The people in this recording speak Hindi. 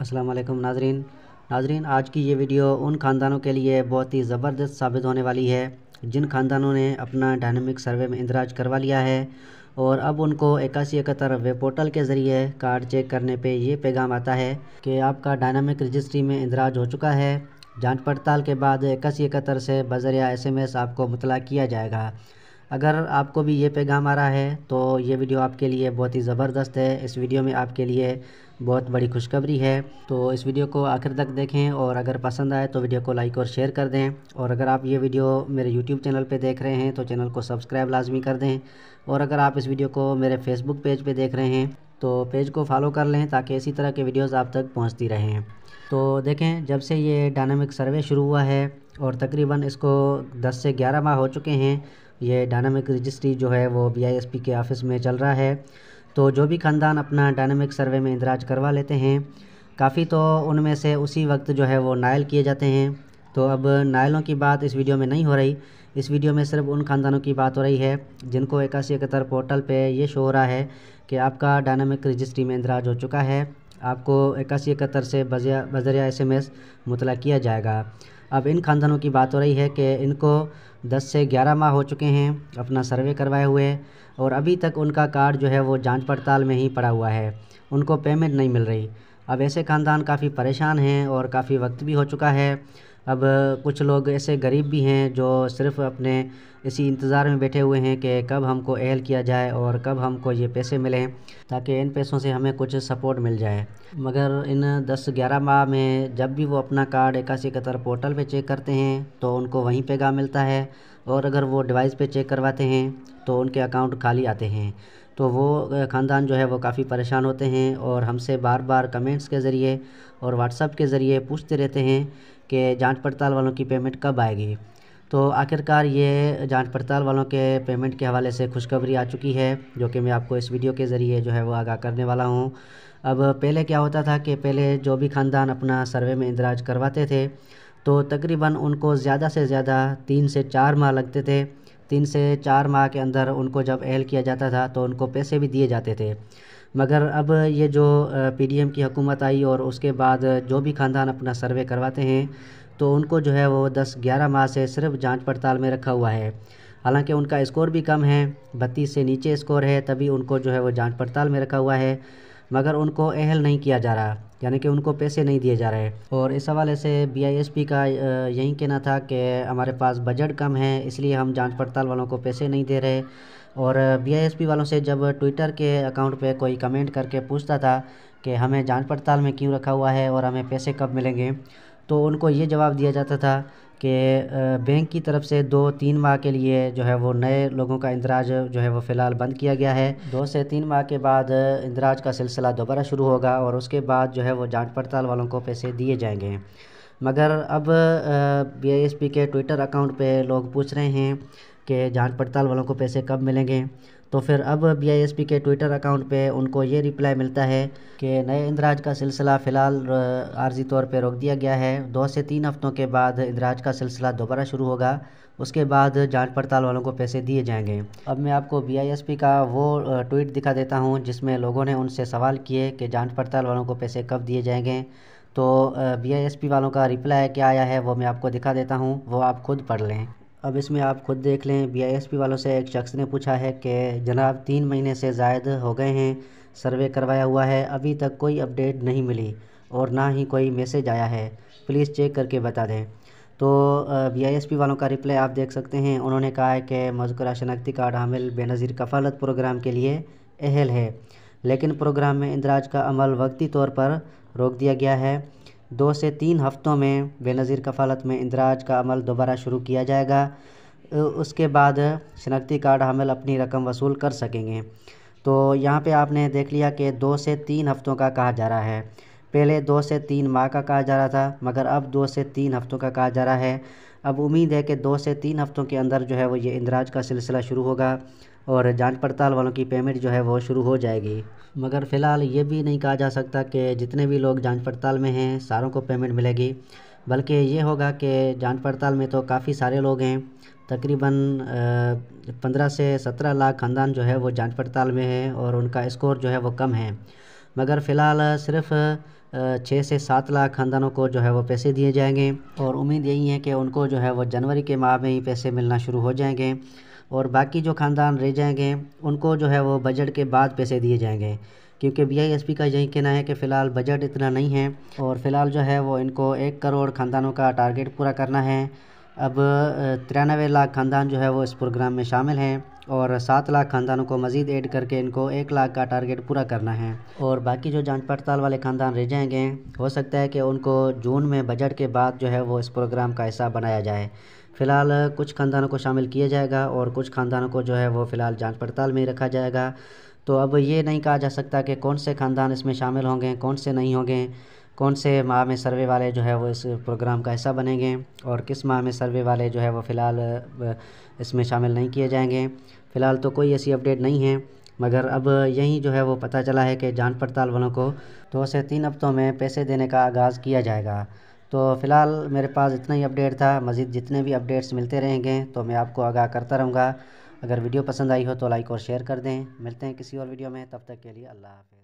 अस्सलाम वालेकुम नाजरीन नाजरीन आज की ये वीडियो उन ख़ानदानों के लिए बहुत ही ज़बरदस्त साबित होने वाली है जिन ख़ानदानों ने अपना डायनामिक सर्वे में इंदराज करवा लिया है और अब उनको इक्यासी इकहत्तर वेब पोर्टल के ज़रिए कार्ड चेक करने पे ये पैगाम आता है कि आपका डायनामिक रजिस्ट्री में इंदराज हो चुका है जांच पड़ताल के बाद इक्यासी इकहत्तर से बजरिया एस आपको मुतला किया जाएगा अगर आपको भी ये पैगाम आ रहा है तो ये वीडियो आपके लिए बहुत ही ज़बरदस्त है इस वीडियो में आपके लिए बहुत बड़ी खुशखबरी है तो इस वीडियो को आखिर तक देखें और अगर पसंद आए तो वीडियो को लाइक और शेयर कर दें और अगर आप ये वीडियो मेरे यूट्यूब चैनल पर देख रहे हैं तो चैनल को सब्सक्राइब लाजमी कर दें और अगर आप इस वीडियो को मेरे फेसबुक पेज पर देख रहे हैं तो पेज को फॉलो कर लें ताकि इसी तरह के वीडियोज़ आप तक पहुँचती रहें तो देखें जब से ये डायनामिक सर्वे शुरू हुआ है और तकरीबन इसको 10 से 11 माह हो चुके हैं ये डायनामिक रजिस्ट्री जो है वो बी के ऑफिस में चल रहा है तो जो भी ख़ानदान अपना डायनामिक सर्वे में इंदराज करवा लेते हैं काफ़ी तो उनमें से उसी वक्त जो है वो नायल किए जाते हैं तो अब नायलों की बात इस वीडियो में नहीं हो रही इस वीडियो में सिर्फ उन ख़ानदानों की बात हो रही है जिनको इक्यासी इकहत्तर पोर्टल पे ये शो हो रहा है कि आपका डायनामिक रजिस्ट्री में इंदराज हो चुका है आपको इक्यासी इकहत्तर से बजरिया एस एम एस किया जाएगा अब इन ख़ानदानों की बात हो रही है कि इनको दस से ग्यारह माह हो चुके हैं अपना सर्वे करवाए हुए और अभी तक उनका कार्ड जो है वो जांच पड़ताल में ही पड़ा हुआ है उनको पेमेंट नहीं मिल रही अब ऐसे ख़ानदान काफ़ी परेशान हैं और काफ़ी वक्त भी हो चुका है अब कुछ लोग ऐसे गरीब भी हैं जो सिर्फ़ अपने इसी इंतज़ार में बैठे हुए हैं कि कब हमको अहल किया जाए और कब हमको ये पैसे मिलें ताकि इन पैसों से हमें कुछ सपोर्ट मिल जाए मगर इन दस ग्यारह माह में जब भी वो अपना कार्ड इक्यासी इकहत्तर पोर्टल पे चेक करते हैं तो उनको वहीं पे गा मिलता है और अगर वो डिवाइस पे चेक करवाते हैं तो उनके अकाउंट खाली आते हैं तो वो ख़ानदान जो है वो काफ़ी परेशान होते हैं और हमसे बार बार कमेंट्स के ज़रिए और व्हाट्सअप के ज़रिए पूछते रहते हैं कि जांच पड़ताल वालों की पेमेंट कब आएगी तो आखिरकार ये जांच पड़ताल वालों के पेमेंट के हवाले से खुशखबरी आ चुकी है जो कि मैं आपको इस वीडियो के ज़रिए जो है वो आगाह करने वाला हूँ अब पहले क्या होता था कि पहले जो भी ख़ानदान अपना सर्वे में इंदराज करवाते थे तो तकरीबन उनको ज़्यादा से ज़्यादा तीन से चार माह लगते थे तीन से चार माह के अंदर उनको जब एहल किया जाता था तो उनको पैसे भी दिए जाते थे मगर अब ये जो पी डी एम की हुकूमत आई और उसके बाद जो भी ख़ानदान अपना सर्वे करवाते हैं तो उनको जो है वो दस ग्यारह माह से सिर्फ जांच पड़ताल में रखा हुआ है हालांकि उनका स्कोर भी कम है बत्तीस से नीचे स्कोर है तभी उनको जो है वो जांच पड़ताल में रखा हुआ है मगर उनको अहल नहीं किया जा रहा यानी कि उनको पैसे नहीं दिए जा रहे और इस हवाले से बीआईएसपी का यही कहना था कि हमारे पास बजट कम है इसलिए हम जांच पड़ताल वालों को पैसे नहीं दे रहे और वी वालों से जब ट्विटर के अकाउंट पे कोई कमेंट करके पूछता था कि हमें जांच पड़ताल में क्यों रखा हुआ है और हमें पैसे कब मिलेंगे तो उनको ये जवाब दिया जाता था कि बैंक की तरफ से दो तीन माह के लिए जो है वो नए लोगों का इंदराज जो है वो फ़िलहाल बंद किया गया है दो से तीन माह के बाद इंदराज का सिलसिला दोबारा शुरू होगा और उसके बाद जो है वो जांच पड़ताल वालों को पैसे दिए जाएंगे मगर अब बी के ट्विटर अकाउंट पे लोग पूछ रहे हैं कि जांच पड़ताल वालों को पैसे कब मिलेंगे तो फिर अब बीआईएसपी के ट्विटर अकाउंट पे उनको ये रिप्लाई मिलता है कि नए इंदराज का सिलसिला फ़िलहाल आर्जी तौर पे रोक दिया गया है दो से तीन हफ्तों के बाद इंदराज का सिलसिला दोबारा शुरू होगा उसके बाद जांच पड़ताल वालों को पैसे दिए जाएंगे अब मैं आपको बीआईएसपी का वो ट्वीट दिखा देता हूँ जिसमें लोगों ने उनसे सवाल किए कि जाँच पड़ताल वालों को पैसे कब दिए जाएंगे तो बी वालों का रिप्लाई क्या आया है वो मैं आपको दिखा देता हूँ वो आप खुद पढ़ लें अब इसमें आप खुद देख लें बीआईएसपी वालों से एक शख्स ने पूछा है कि जनाब तीन महीने से जायद हो गए हैं सर्वे करवाया हुआ है अभी तक कोई अपडेट नहीं मिली और ना ही कोई मैसेज आया है प्लीज़ चेक करके बता दें तो बीआईएसपी वालों का रिप्लाई आप देख सकते हैं उन्होंने कहा है कि मजकरा शनाख्ती कार्ड हामिल बेनज़ीर कफालत प्रोग्राम के लिए अहल है लेकिन प्रोग्राम में इंदराज का अमल वक्ती तौर पर रोक दिया गया है दो से तीन हफ्तों में बेनज़ीर कफ़ालत में इंदराज का अमल दोबारा शुरू किया जाएगा उसके बाद शनाख्ती कार्ड हमल अपनी रकम वसूल कर सकेंगे तो यहाँ पे आपने देख लिया कि दो से तीन हफ्तों का कहा जा रहा है पहले दो से तीन माह का कहा जा रहा था मगर अब दो से तीन हफ्तों का कहा जा रहा है अब उम्मीद है कि दो से तीन हफ्तों के अंदर जो है वो ये इंदराज का सिलसिला शुरू होगा और जांच पड़ताल वालों की पेमेंट जो है वो शुरू हो जाएगी मगर फ़िलहाल ये भी नहीं कहा जा सकता कि जितने भी लोग जांच पड़ताल में हैं सारों को पेमेंट मिलेगी बल्कि ये होगा कि जांच पड़ताल में तो काफ़ी सारे लोग हैं तकरीबन पंद्रह से सत्रह लाख ख़ानदान जो है वो जाँच पड़ताल में है और उनका स्कोर जो है वो कम है मगर फ़िलहाल सिर्फ छः से सात लाख ख़ानदानों को जो है वो पैसे दिए जाएंगे और उम्मीद यही है कि उनको जो है वो जनवरी के माह में ही पैसे मिलना शुरू हो जाएंगे और बाकी जो ख़ानदान रह जाएंगे उनको जो है वो बजट के बाद पैसे दिए जाएंगे क्योंकि वी का यही कहना है कि फ़िलहाल बजट इतना नहीं है और फ़िलहाल जो है वो इनको एक करोड़ ख़ानदानों का टारगेट पूरा करना है अब तिरानवे लाख ख़ानदान जो है वो इस प्रोग्राम में शामिल हैं और सात लाख ख़ानदानों को मज़ीद ऐड करके इनको एक लाख का टारगेट पूरा करना है और बाकी जो जांच पड़ताल वाले ख़ानदान रह जाएंगे हो सकता है कि उनको जून में बजट के बाद जो है वो इस प्रोग्राम का हिस्सा बनाया जाए फ़िलहाल कुछ ख़ानदानों को शामिल किया जाएगा और कुछ ख़ानदानों को जो है वो फ़िलहाल जांच पड़ताल में रखा जाएगा तो अब ये नहीं कहा जा सकता कि कौन से ख़ानदान इसमें शामिल होंगे कौन से नहीं होंगे कौन से माह में सर्वे वाले जो है वो इस प्रोग्राम का हिस्सा बनेंगे और किस माह में सर्वे वाले जो है वो फ़िलहाल इसमें शामिल नहीं किए जाएंगे फ़िलहाल तो कोई ऐसी अपडेट नहीं है मगर अब यही जो है वो पता चला है कि जान पड़ताल वालों को दो से तीन हफ्तों में पैसे देने का आगाज़ किया जाएगा तो फ़िलहाल मेरे पास इतना ही अपडेट था मज़ीद जितने भी अपडेट्स मिलते रहेंगे तो मैं आपको आगाह करता रहूँगा अगर वीडियो पसंद आई हो तो लाइक और शेयर कर दें मिलते हैं किसी और वीडियो में तब तक के लिए अल्लाह हाफिज़